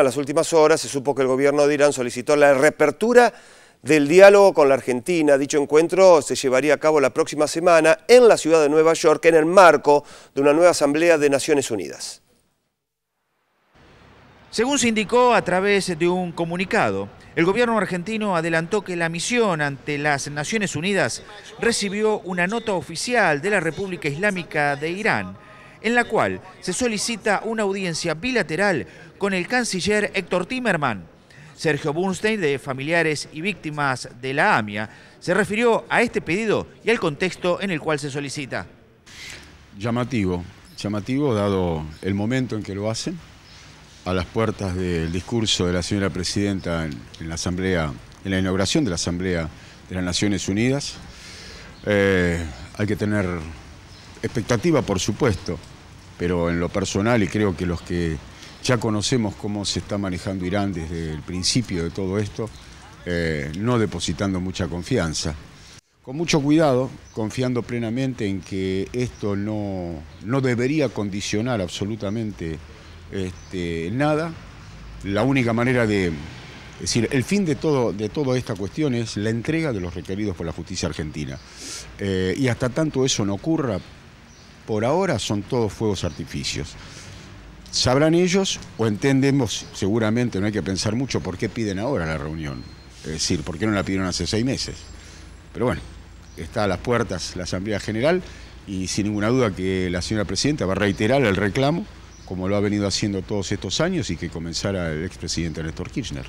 En las últimas horas se supo que el gobierno de Irán solicitó la reapertura del diálogo con la Argentina. Dicho encuentro se llevaría a cabo la próxima semana en la ciudad de Nueva York en el marco de una nueva Asamblea de Naciones Unidas. Según se indicó a través de un comunicado, el gobierno argentino adelantó que la misión ante las Naciones Unidas recibió una nota oficial de la República Islámica de Irán, en la cual se solicita una audiencia bilateral con el canciller Héctor Timerman. Sergio Bunstein, de familiares y víctimas de la AMIA, se refirió a este pedido y al contexto en el cual se solicita. Llamativo, llamativo dado el momento en que lo hacen, a las puertas del discurso de la señora presidenta en la asamblea, en la inauguración de la Asamblea de las Naciones Unidas. Eh, hay que tener expectativa, por supuesto, pero en lo personal y creo que los que ya conocemos cómo se está manejando Irán desde el principio de todo esto, eh, no depositando mucha confianza. Con mucho cuidado, confiando plenamente en que esto no, debería condicionar absolutamente este, nada. La única manera de... Es decir, el fin de, todo, de toda esta cuestión es la entrega de los requeridos por la justicia argentina. Eh, y hasta tanto eso no ocurra, por ahora son todos fuegos artificios. Sabrán ellos o entendemos, seguramente no hay que pensar mucho, por qué piden ahora la reunión. Es decir, por qué no la pidieron hace seis meses. Pero bueno, está a las puertas la Asamblea General y sin ninguna duda que la señora presidenta va a reiterar el reclamo, como lo ha venido haciendo todos estos años, y que comenzara el expresidente Néstor Kirchner.